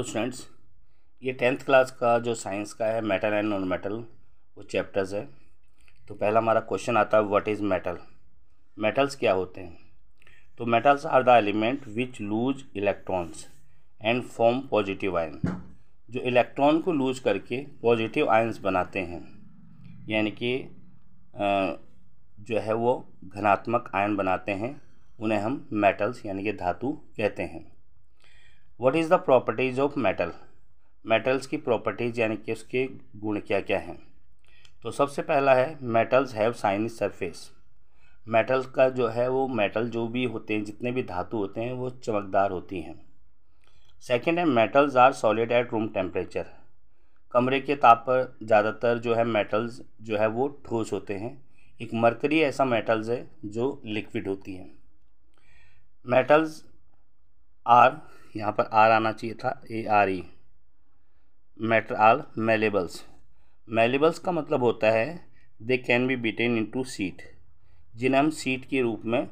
तो स्टूडेंट्स ये tenth class का जो साइंस का है मेटल एंड नॉन मेटल वो चैप्टर्स है तो पहला हमारा क्वेश्चन आता है व्हाट इज़ मेटल मेटल्स क्या होते हैं तो metals are the element which lose electrons and form positive ion जो इलेक्ट्रॉन को लूज करके पॉजिटिव आयन्स बनाते हैं यानी कि जो है वो घनात्मक आयन बनाते हैं उन्हें हम मेटल्स यानी कि धातु कहते हैं what is the properties of metal metals की प्रॉपर्टीज यानी कि उसके गुण क्या क्या हैं तो सबसे पहला है metals have shiny surface metals का जो है वो मेटल जो भी होते हैं जितने भी धातु होते हैं वो चमकदार होती हैं सेकेंड है metals are solid at room temperature कमरे के ताप पर ज़्यादातर जो है मेटल्स जो है वो ठोस होते हैं एक मरकरी ऐसा मेटल्स है जो लिक्विड होती हैं मेटल्स आर यहाँ पर आर आना चाहिए था A R E matter are malleables malleables का मतलब होता है they can be beaten to sheet जिन्हें हम सीट के रूप में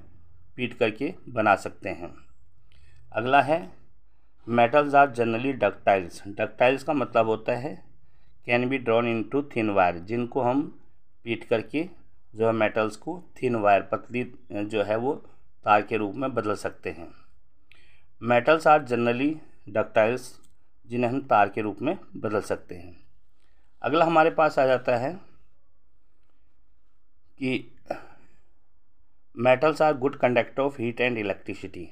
पीट करके बना सकते हैं अगला है metals are generally ductiles ductiles का मतलब होता है can be drawn to thin wire जिनको हम पीट करके जो है मेटल्स को थिन वायर पतली जो है वो तार के रूप में बदल सकते हैं मेटल्स आर जनरली डक्टाइल्स जिन्हें हम तार के रूप में बदल सकते हैं अगला हमारे पास आ जाता है कि metals are good conductor of heat and electricity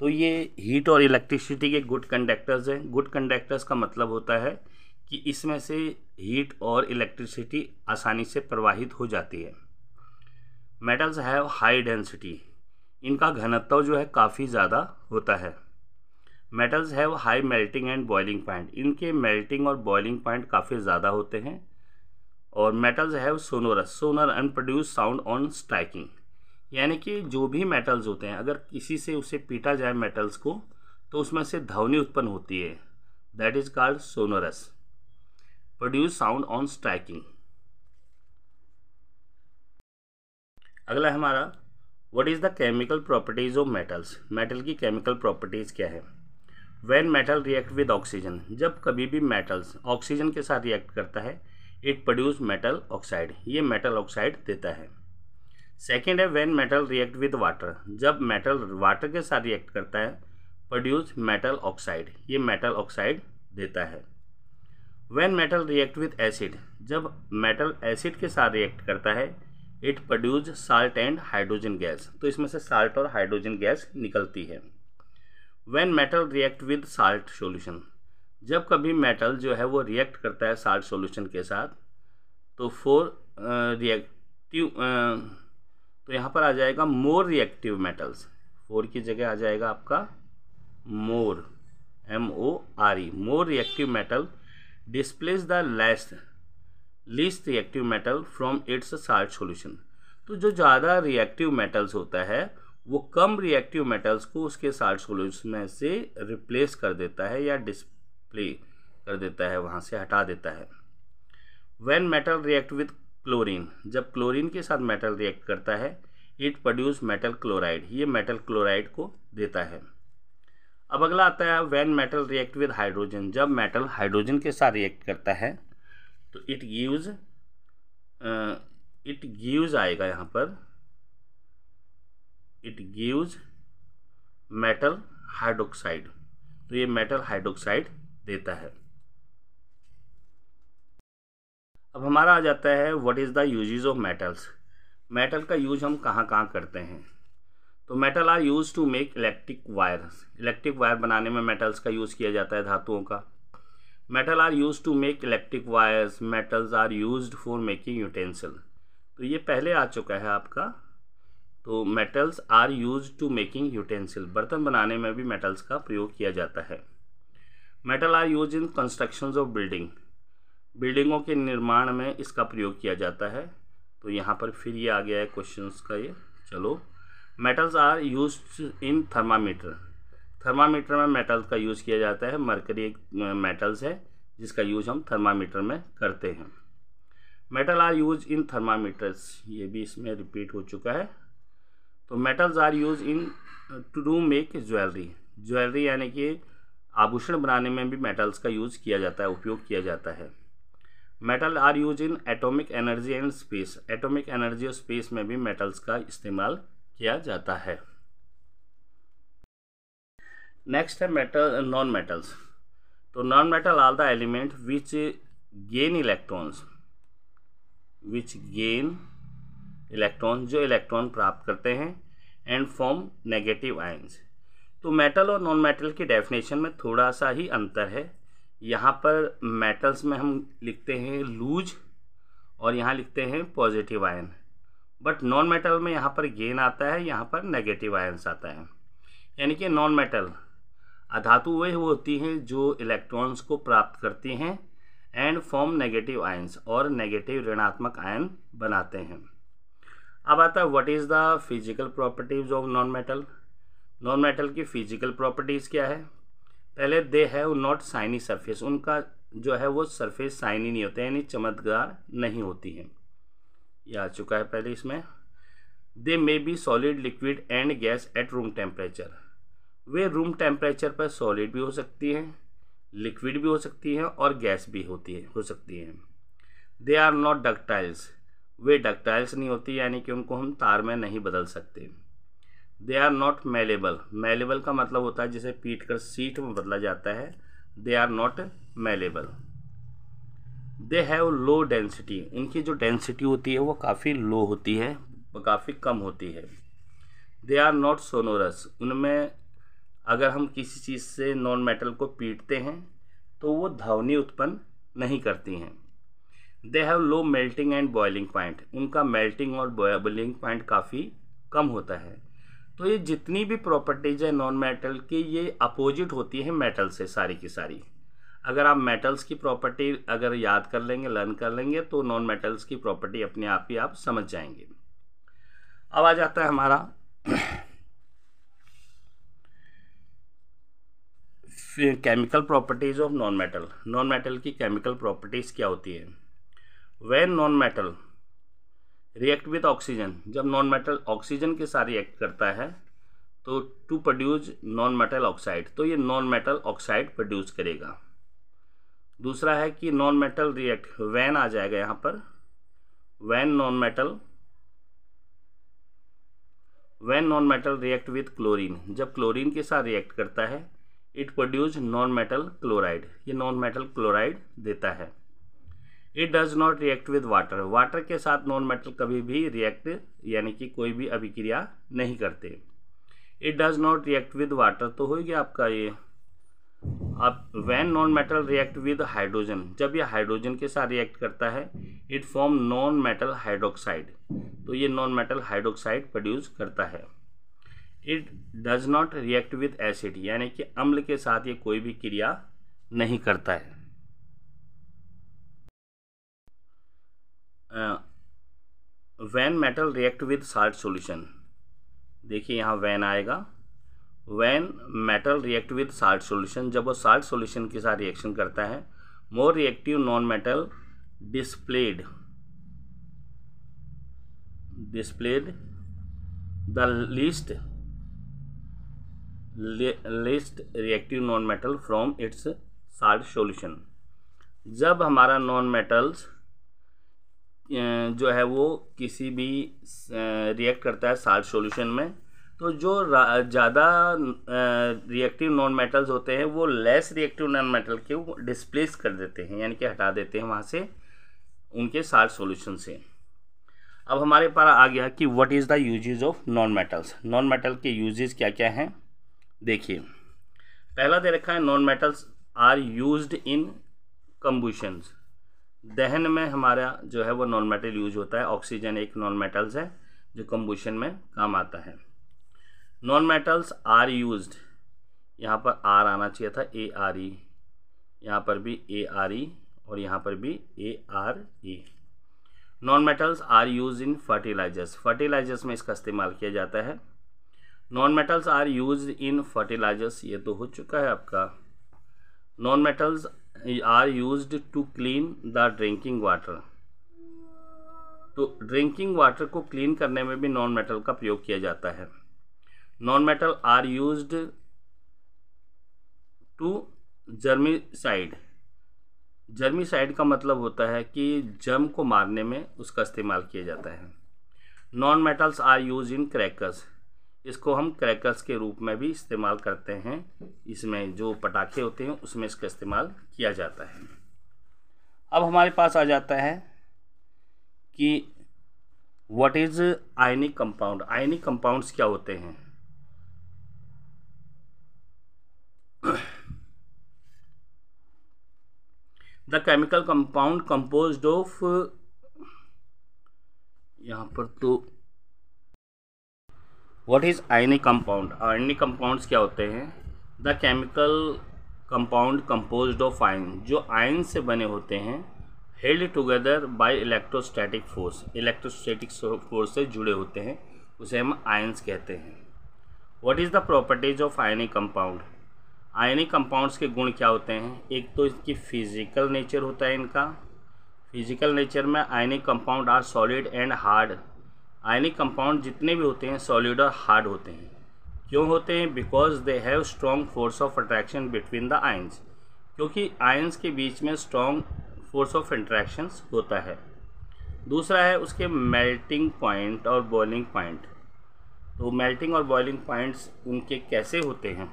तो ये हीट और इलेक्ट्रिसिटी के गुड कंडक्टर्स हैं गुड कंडक्टर्स का मतलब होता है कि इसमें से हीट और इलेक्ट्रिसिटी आसानी से प्रवाहित हो जाती है मेटल्स हैव हाई डेंसिटी इनका घनत्व जो है काफ़ी ज़्यादा होता है metals have high melting and boiling point इनके मेल्टिंग और बॉइलिंग पॉइंट काफ़ी ज़्यादा होते हैं और metals have sonorous sonar produce sound on striking यानी कि जो भी मेटल्स होते हैं अगर किसी से उसे पीटा जाए मेटल्स को तो उसमें से ध्वनि उत्पन्न होती है that is called sonorous produce sound on striking अगला हमारा what is the chemical properties of metals metal की केमिकल प्रॉपर्टीज़ क्या है when metal react with oxygen जब कभी भी मेटल्स ऑक्सीजन के साथ रिएक्ट करता है इट प्रोड्यूस मेटल ऑक्साइड ये मेटल ऑक्साइड देता है सेकेंड है when metal react with water जब मेटल वाटर के साथ रिएक्ट करता है प्रोड्यूस मेटल ऑक्साइड ये मेटल ऑक्साइड देता है when metal react with acid जब मेटल एसिड के साथ रिएक्ट करता है it produce salt and hydrogen gas तो इसमें से साल्ट और हाइड्रोजन गैस निकलती है when metal react with salt solution जब कभी मेटल जो है वो रिएक्ट करता है साल्ट सोल्यूशन के साथ तो फोर रिएक्टिव तो यहाँ पर आ जाएगा मोर रिएक्टिव मेटल्स फोर की जगह आ जाएगा आपका more M O R E more reactive metal displace the less least reactive metal from its salt solution तो जो ज़्यादा रिएक्टिव मेटल्स होता है वो कम रिएक्टिव मेटल्स को उसके साल्ट सॉल्यूशन में से रिप्लेस कर देता है या डिस्प्ले कर देता है वहाँ से हटा देता है when metal react with chlorine जब क्लोरीन के साथ मेटल रिएक्ट करता है इट प्रोड्यूस मेटल क्लोराइड ये मेटल क्लोराइड को देता है अब अगला आता है when metal react with hydrogen जब मेटल हाइड्रोजन के साथ रिएक्ट करता है तो इट गिव्स इट गिव्स आएगा यहाँ पर इट गिव्स मेटल हाइड्रोक्साइड तो ये मेटल हाइड्रोक्साइड देता है अब हमारा आ जाता है what is the usages of metals metal का यूज हम कहाँ कहाँ करते हैं तो metal are use to make electric wire electric wire बनाने में मेटल्स का यूज़ किया जाता है धातुओं का metal are use to make electric wires metals are use for making utensil तो ये पहले आ चुका है आपका तो metals are use to making utensil बर्तन बनाने में भी मेटल्स का प्रयोग किया जाता है metal are use in construction of building बिल्डिंगों के निर्माण में इसका प्रयोग किया जाता है तो यहाँ पर फिर ये आ गया है क्वेश्चंस का ये चलो metals are use in thermometer thermometer में मेटल का यूज़ किया जाता है मरकरी एक मेटल्स है जिसका यूज़ हम थर्मामीटर में करते हैं metal are use in thermometers ये भी इसमें रिपीट हो चुका है तो metals are use in to make jewellery jewellery यानी कि आभूषण बनाने में भी मेटल्स का यूज़ किया जाता है उपयोग किया जाता है metal are use in atomic energy and space atomic energy और स्पेस में भी मेटल्स का इस्तेमाल किया जाता है नेक्स्ट है मेटल नॉन मेटल्स तो non metal are the element which gain electrons which gain electron जो इलेक्ट्रॉन प्राप्त करते हैं एंड फॉर्म नेगेटिव आयन्स तो मेटल और नॉन मेटल की डेफिनेशन में थोड़ा सा ही अंतर है यहाँ पर मेटल्स में हम लिखते हैं लूज और यहाँ लिखते हैं positive ion but non metal में यहाँ पर गेन आता है यहाँ पर नेगेटिव आयन्स आता है यानी कि नॉन मेटल अधातु वह होती हैं जो इलेक्ट्रॉन्स को प्राप्त करती हैं एंड फॉर्म नेगेटिव आयंस और नेगेटिव ऋणात्मक आयन बनाते हैं अब आता है what is the physical properties of non metal non metal की फिजिकल प्रॉपर्टीज़ क्या है पहले they have not shiny surface उनका जो है वो सरफेस साइनी नहीं होते यानी चमत्कार नहीं होती है यह आ चुका है पहले इसमें they may be solid liquid and gas at room temperature वे रूम टेम्परेचर पर सॉलिड भी हो सकती हैं लिक्विड भी हो सकती हैं और गैस भी होती है हो सकती हैं दे आर नॉट डक्टाइल्स वे डक्टाइल्स नहीं होती यानी कि उनको हम तार में नहीं बदल सकते they are not malleable malleable का मतलब होता है जिसे पीट कर सीट में बदला जाता है they are not malleable they have low density इनकी जो डेंसिटी होती है वो काफ़ी लो होती है काफ़ी कम होती है दे आर नॉट सोनोरस उनमें अगर हम किसी चीज़ से नॉन मेटल को पीटते हैं तो वो ध्वनि उत्पन्न नहीं करती हैं they have low melting and boiling point उनका मेल्टिंग और बॉयलिंग पॉइंट काफ़ी कम होता है तो ये जितनी भी प्रॉपर्टीज है नॉन मेटल की ये अपोजिट होती है मेटल से सारी की सारी अगर आप मेटल्स की प्रॉपर्टी अगर याद कर लेंगे लर्न कर लेंगे तो नॉन मेटल्स की प्रॉपर्टी अपने आप ही आप समझ जाएंगे अब आ जाता है हमारा chemical properties of non metal non metal की केमिकल प्रॉपर्टीज़ क्या होती है when non metal react with oxygen जब नॉन मेटल ऑक्सीजन के साथ रिएक्ट करता है तो to produce non metal oxide तो ये नॉन मेटल ऑक्साइड प्रोड्यूस करेगा दूसरा है कि नॉन मेटल रिएक्ट वैन आ जाएगा यहाँ पर when non metal when non metal react with chlorine जब क्लोरीन के साथ रिएक्ट करता है it produce non metal chloride ये नॉन मेटल क्लोराइड देता है it does not react with water water के साथ नॉन मेटल कभी भी रिएक्ट यानी कि कोई भी अभिक्रिया नहीं करते it does not react with water तो हो गया आपका ये अब when non metal react with hydrogen जब ये हाइड्रोजन के साथ रिएक्ट करता है it form non metal hydroxide तो ये नॉन मेटल हाइड्रोक्साइड प्रोड्यूस करता है it does not react with acid यानी कि अम्ल के साथ ये कोई भी क्रिया नहीं करता है when metal react with salt solution देखिए यहाँ वैन आएगा when metal react with salt solution जब वो साल्ट सोल्यूशन के साथ रिएक्शन करता है more reactive non metal displaced displaced the least least reactive non metal from its salt solution जब हमारा नॉन मेटल्स जो है वो किसी भी रिएक्ट करता है साल्ट सॉल्यूशन में तो जो ज़्यादा रिएक्टिव नॉन मेटल्स होते हैं वो लेस रिएक्टिव नॉन मेटल के डिस्प्लेस कर देते हैं यानी कि हटा देते हैं वहाँ से उनके साल्ट सॉल्यूशन से अब हमारे पास आ गया कि what is the usages of non metals non metal के यूजेज क्या क्या हैं देखिए पहला दे रखा है non metals are used in combustions दहन में हमारा जो है वो नॉन मेटल यूज होता है ऑक्सीजन एक नॉन मेटल्स है जो कम्बूशन में काम आता है नॉन मेटल्स आर यूज यहाँ पर आर आना चाहिए था ए आर ई यहाँ पर भी ए आर ई और यहाँ पर भी A R E non metals are use in fertilisers fertilisers में इसका इस्तेमाल किया जाता है non metals are use in fertilisers ये तो हो चुका है आपका non metals are use to clean the drinking water तो ड्रिंकिंग वाटर को क्लीन करने में भी नॉन मेटल का प्रयोग किया जाता है non metal are use to germicide germicide का मतलब होता है कि जम को मारने में उसका इस्तेमाल किया जाता है non metals are use in crackers इसको हम क्रैकर्स के रूप में भी इस्तेमाल करते हैं इसमें जो पटाखे होते हैं उसमें इसका इस्तेमाल किया जाता है अब हमारे पास आ जाता है कि what is ionic compound ionic compounds क्या होते हैं the chemical compound compose of यहाँ पर तो what is ionic compound ionic compounds क्या होते हैं the chemical compound compose of ion जो आयन से बने होते हैं held together by electrostatic force electrostatic force से जुड़े होते हैं उसे हम आयन्स कहते हैं what is the properties of ionic compound ionic compounds के गुण क्या होते हैं एक तो इसकी फिजिकल नेचर होता है इनका फिजिकल नेचर में ionic compound are solid and hard ionic compound जितने भी होते हैं सॉलिड और हार्ड होते हैं क्यों होते हैं because they have strong force of attraction between the ions क्योंकि आयंस के बीच में स्ट्रॉन्ग फोर्स ऑफ इंट्रैक्शन होता है दूसरा है उसके मेल्टिंग पॉइंट और बॉइलिंग पॉइंट तो मेल्टिंग और बॉइलिंग पॉइंट्स उनके कैसे होते हैं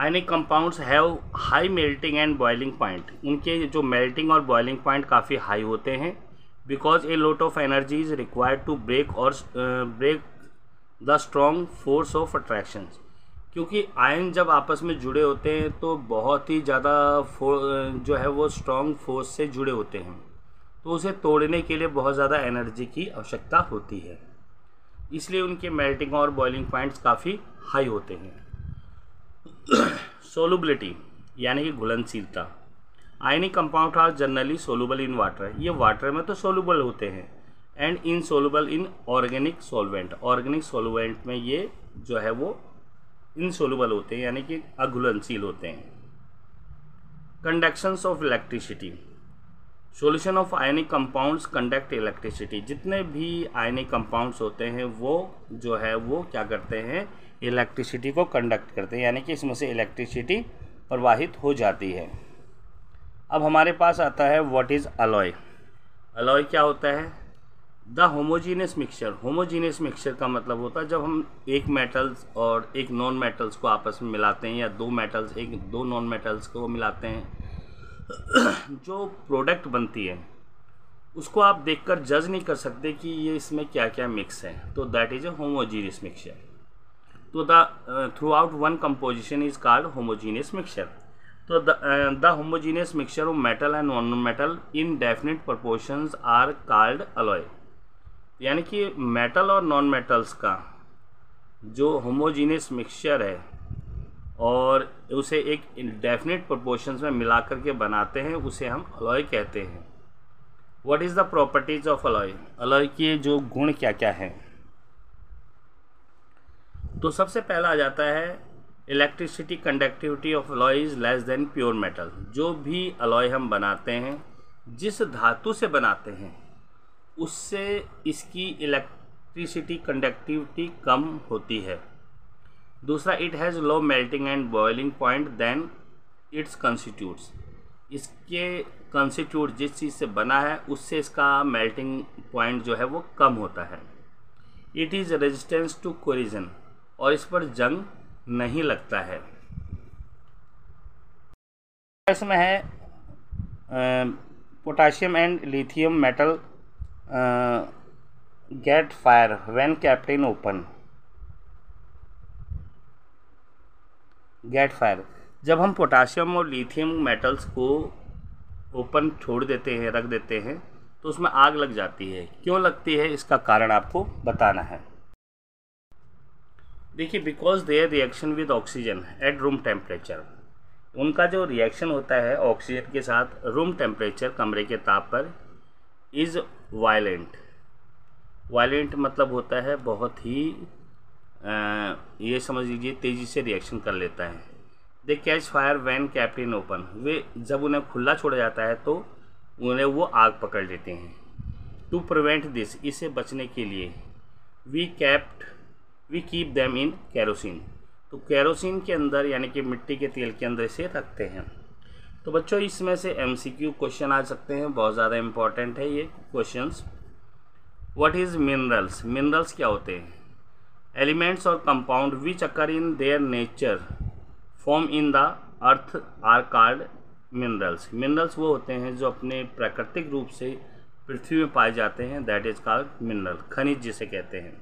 ionic compounds have high melting and boiling point उनके जो मेल्टिंग और बॉइलिंग पॉइंट काफ़ी हाई होते हैं because a lot of energy is required to break or uh, break the strong force of attraction क्योंकि आयन जब आपस में जुड़े होते हैं तो बहुत ही ज़्यादा जो है वो स्ट्रॉन्ग फोर्स से जुड़े होते हैं तो उसे तोड़ने के लिए बहुत ज़्यादा एनर्जी की आवश्यकता होती है इसलिए उनके मेल्टिंग और बॉइलिंग पॉइंट्स काफ़ी हाई होते हैं सोलबलिटी यानी कि घुलनशीलता ionic compound are generally soluble in water ये वाटर में तो सोलूबल होते हैं and insoluble in organic solvent organic solvent में ये जो है वो इनसोलूबल होते हैं यानी कि अघुलनशील होते हैं conductions of electricity solution of ionic compounds conduct electricity जितने भी आयनिक कंपाउंड्स होते हैं वो जो है वो क्या करते हैं इलेक्ट्रिसिटी को कंडक्ट करते हैं यानी कि इसमें से इलेक्ट्रिसिटी प्रवाहित हो जाती है अब हमारे पास आता है व्हाट इज़ अलॉय अलॉय क्या होता है the homogeneous mixture homogeneous mixture का मतलब होता है जब हम एक मेटल्स और एक नॉन मेटल्स को आपस में मिलाते हैं या दो मेटल्स एक दो नॉन मेटल्स को मिलाते हैं जो प्रोडक्ट बनती है उसको आप देखकर जज नहीं कर सकते कि ये इसमें क्या क्या मिक्स है तो that is a homogeneous mixture तो the throughout one composition is called homogeneous mixture तो the homogeneous mixture of metal and non metal in definite proportions are called alloy यानी कि मेटल और नॉन मेटल्स का जो homogeneous mixture है और उसे एक डेफिनेट प्रपोर्शंस में मिला करके बनाते हैं उसे हम अलॉय कहते हैं what is the properties of alloy alloy के जो गुण क्या क्या हैं तो सबसे पहला आ जाता है electricity conductivity of alloy is less than pure metal जो भी अलॉय हम बनाते हैं जिस धातु से बनाते हैं उससे इसकी इलेक्ट्रिसिटी कंडक्टिविटी कम होती है दूसरा it has low melting and boiling point than its constituents इसके कंस्टिट्यूट जिस चीज़ से बना है उससे इसका मेल्टिंग पॉइंट जो है वो कम होता है it is resistance to corrosion और इस पर जंग नहीं लगता है इसमें है potassium and lithium metal get fire when kept open get fire जब हम पोटाशियम और लिथियम मेटल्स को ओपन छोड़ देते हैं रख देते हैं तो उसमें आग लग जाती है क्यों लगती है इसका कारण आपको बताना है देखिए because their reaction with oxygen at room temperature उनका जो रिएक्शन होता है ऑक्सीजन के साथ रूम टेम्परेचर कमरे के ताप पर इज़ वायलेंट वायलेंट मतलब होता है बहुत ही आ, ये समझ लीजिए तेज़ी से रिएक्शन कर लेता है they catch fire when kept in open वे जब उन्हें खुला छोड़ा जाता है तो उन्हें वो आग पकड़ लेते हैं टू प्रिवेंट दिस इसे बचने के लिए we kept we keep them in kerosene तो कैरोसिन के अंदर यानी कि मिट्टी के तेल के अंदर इसे रखते हैं तो बच्चों इसमें से क्यू क्वेश्चन आ सकते हैं बहुत ज़्यादा इम्पॉर्टेंट है ये questions what is minerals minerals क्या होते हैं एलिमेंट्स और compound which occur in their nature form in the earth are called minerals minerals वो होते हैं जो अपने प्राकृतिक रूप से पृथ्वी में पाए जाते हैं दैट इज़ कार्ड मिनरल खनिज जिसे कहते हैं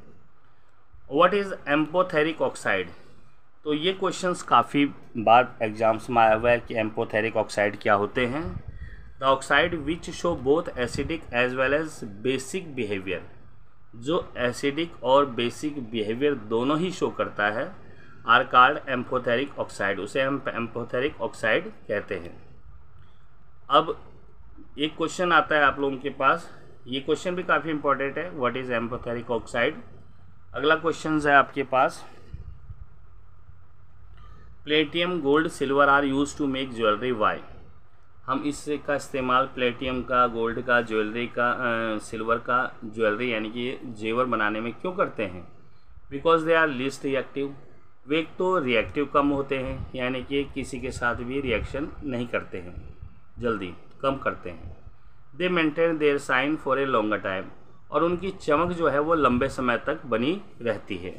व्हाट इज़ एम्पोथेरिक ऑक्साइड तो ये क्वेश्चंस काफ़ी बार एग्जाम्स में आया हुआ है कि एम्पोथेरिक ऑक्साइड क्या होते हैं the oxide which show both acidic as well as basic behaviour जो एसिडिक और बेसिक बिहेवियर दोनों ही शो करता है आर कार्ड एम्पोथेरिक ऑक्साइड उसे हम एम्पोथेरिक ऑक्साइड कहते हैं अब एक क्वेश्चन आता है आप लोगों के पास ये क्वेश्चन भी काफ़ी इंपॉर्टेंट है व्हाट इज़ एम्पोथेरिक ऑक्साइड अगला क्वेश्चन है आपके पास platinum gold silver are use to make jewellery why हम इससे का इस्तेमाल प्लेटियम का गोल्ड का ज्वेलरी का आ, सिल्वर का ज्वेलरी यानी कि जेवर बनाने में क्यों करते हैं because they are least reactive वे तो रिएक्टिव कम होते हैं यानी कि किसी के साथ भी रिएक्शन नहीं करते हैं जल्दी कम करते हैं they maintain their shine for a longer time और उनकी चमक जो है वो लंबे समय तक बनी रहती है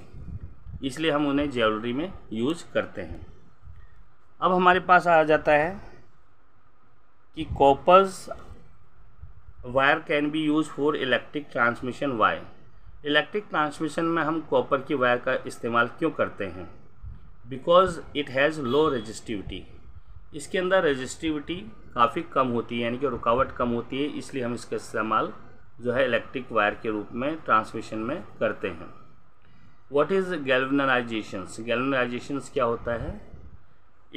इसलिए हम उन्हें ज्वेलरी में यूज करते हैं अब हमारे पास आ जाता है कि copper's wire can be use for electric transmission wire electric transmission में हम कॉपर की वायर का इस्तेमाल क्यों करते हैं because it has low resistivity इसके अंदर रजिस्टिविटी काफ़ी कम होती है यानी कि रुकावट कम होती है इसलिए हम इसका इस्तेमाल जो है इलेक्ट्रिक वायर के रूप में ट्रांसमिशन में करते हैं वॉट इज़ गैल्वनाइजेशन गैल्वनाइजेशन क्या होता है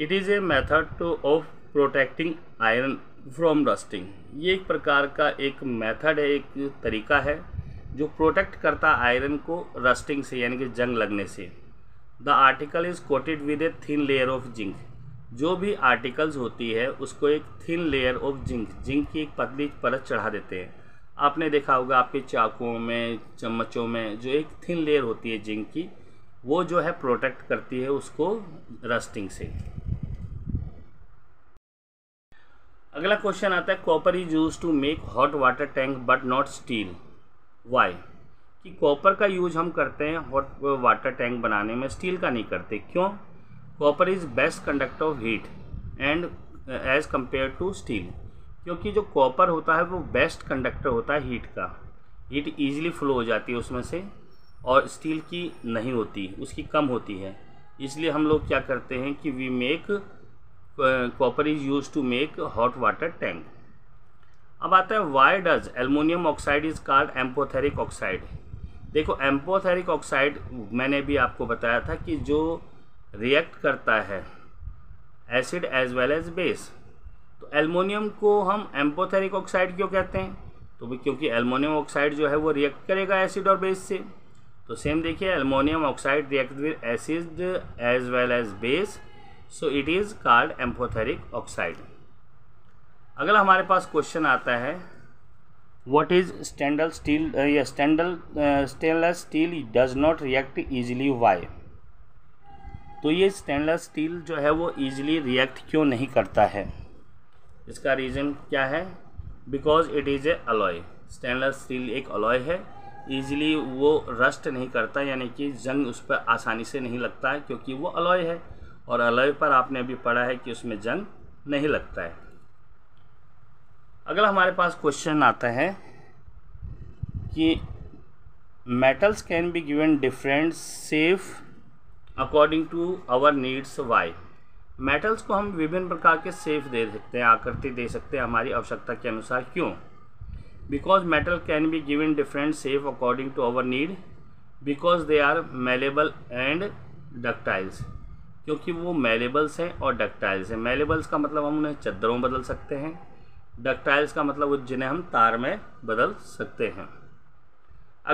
it is a method to of protecting iron from rusting ये एक प्रकार का एक मेथड है एक तरीका है जो प्रोटेक्ट करता आयरन को रस्टिंग से यानी कि जंग लगने से the article is coated with a thin layer of zinc जो भी आर्टिकल्स होती है उसको एक thin layer of zinc zinc की एक पतली परत चढ़ा देते हैं आपने देखा होगा आपके चाकुओं में चम्मचों में जो एक थिन लेयर होती है जिंक की वो जो है प्रोटेक्ट करती है उसको रस्टिंग से अगला क्वेश्चन आता है copper is use to make hot water tank but not steel why कि कॉपर का यूज हम करते हैं हॉट वाटर टैंक बनाने में स्टील का नहीं करते क्यों copper is best conduct of heat and as compare to steel क्योंकि जो कॉपर होता है वो बेस्ट कंडक्टर होता है हीट का हीट ईजिली फ्लो हो जाती है उसमें से और स्टील की नहीं होती उसकी कम होती है इसलिए हम लोग क्या करते हैं कि we make copper is use to make hot water tank अब आता है why does aluminium oxide is called amphoteric oxide देखो एम्पोथेरिक ऑक्साइड मैंने भी आपको बताया था कि जो रिएक्ट करता है acid as well as base तो एलमोनियम को हम एम्पोथेरिक ऑक्साइड क्यों कहते हैं तो भी क्योंकि एलमोनियम ऑक्साइड जो है वो रिएक्ट करेगा एसिड और बेस से तो सेम देखिए aluminium oxide react with acid as well as base so it is called amphoteric oxide अगला हमारे पास क्वेश्चन आता है वट इज स्टैंडल स्टील या stainless stainless steel does not react not why तो ये स्टेनलेस स्टील जो है वो ईजिली रिएक्ट क्यों नहीं करता है इसका रीज़न क्या है because it is a alloy stainless steel एक अलॉय है ईजिली वो रस्ट नहीं करता यानी कि जंग उस पर आसानी से नहीं लगता है क्योंकि वो अलॉय है और अलॉय पर आपने अभी पढ़ा है कि उसमें जंग नहीं लगता है अगला हमारे पास क्वेश्चन आता है कि metals can be given different shape according to our needs why metals को हम विभिन्न प्रकार के सेफ दे सकते हैं आकृति दे सकते हैं हमारी आवश्यकता के अनुसार क्यों because metal can be given different shape according to our need because they are malleable and ductiles क्योंकि वो मेलेबल्स हैं और डक्टाइल्स हैं मेलेबल्स का मतलब हम उन्हें चद्दरों में बदल सकते हैं डक्टाइल्स का मतलब जिन्हें हम तार में बदल सकते हैं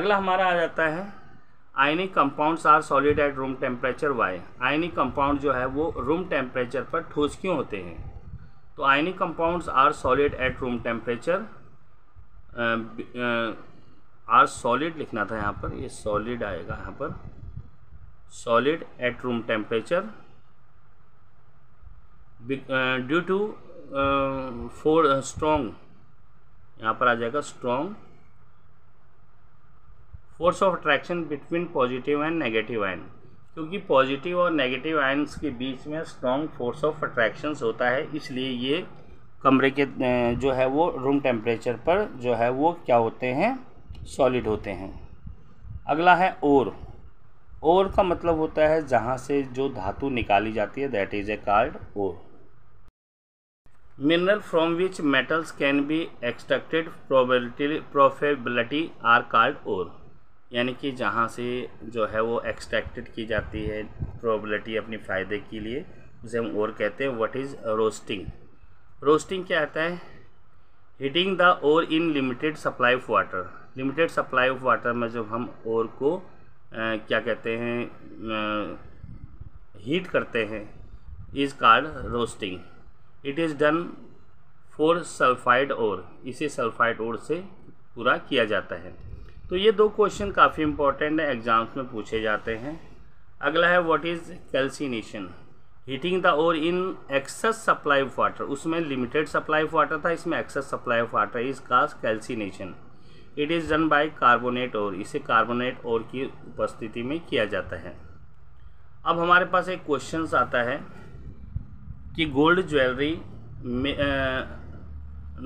अगला हमारा आ जाता है ionic compounds are solid at room temperature why ionic compound जो है वो रूम टेम्परेचर पर ठोस क्यों होते हैं तो ionic compounds are solid at room temperature are solid लिखना था यहाँ पर ये सॉलिड आएगा यहाँ पर solid at room temperature due to force strong यहाँ पर आ जाएगा strong force of attraction between positive and negative ion क्योंकि पॉजिटिव और नेगेटिव आयन्स के बीच में स्ट्रॉन्ग फोर्स ऑफ अट्रैक्शंस होता है इसलिए ये कमरे के जो है वो रूम टेम्परेचर पर जो है वो क्या होते हैं सॉलिड होते हैं अगला है और ओर का मतलब होता है जहाँ से जो धातु निकाली जाती है that is a called ore mineral from which metals can be extracted probability profitability are called ore यानी कि जहाँ से जो है वो एक्सट्रैक्टेड की जाती है प्रोबेबिलिटी अपने फ़ायदे के लिए उसे हम और कहते हैं व्हाट इज़ रोस्टिंग रोस्टिंग क्या आता है heating the ore in limited supply of water limited supply of water में जब हम और को आ, क्या कहते हैं हीट करते हैं is called roasting it is done for sulphide ore इसे सल्फाइड ओर से पूरा किया जाता है तो ये दो क्वेश्चन काफ़ी इंपॉर्टेंट है एग्ज़ाम्स में पूछे जाते हैं अगला है what is calcination heating the ore in excess supply of water उसमें लिमिटेड सप्लाई ऑफ वाटर था इसमें excess supply of water is काज calcination it is done by carbonate ore इसे कार्बोनेट और की उपस्थिति में किया जाता है अब हमारे पास एक क्वेश्चन आता है कि gold jewellery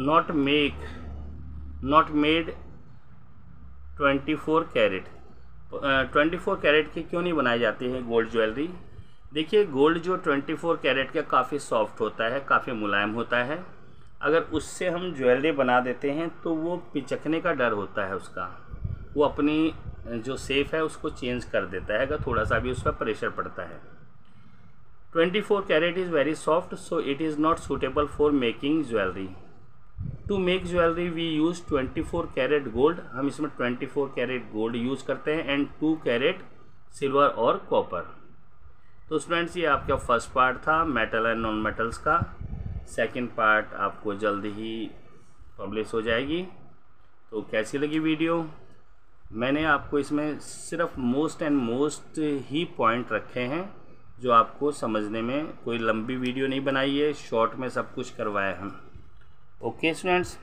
not make not made twenty four carat twenty four carat की क्यों नहीं बनाई जाती है गोल्ड ज्वेलरी देखिए गोल्ड जो ट्वेंटी फोर कैरेट का काफ़ी सॉफ्ट होता है काफ़ी मुलायम होता है अगर उससे हम ज्वेलरी बना देते हैं तो वो पिचकने का डर होता है उसका वो अपनी जो सेफ़ है उसको चेंज कर देता है अगर थोड़ा सा भी उस पर प्रेशर पड़ता है 24 carat is very soft so it is not suitable for making jewellery to make jewellery we use 24 carat gold हम इसमें 24 कैरेट गोल्ड यूज़ करते हैं एंड टू कैरेट सिल्वर और कॉपर तो स्टूडेंट्स ये आपका फर्स्ट पार्ट था मेटल एंड नॉन मेटल्स का सेकेंड पार्ट आपको जल्द ही पब्लिश हो जाएगी तो कैसी लगी वीडियो मैंने आपको इसमें सिर्फ मोस्ट एंड मोस्ट ही पॉइंट रखे हैं जो आपको समझने में कोई लंबी वीडियो नहीं बनाई है शॉर्ट में सब कुछ करवाया है okay students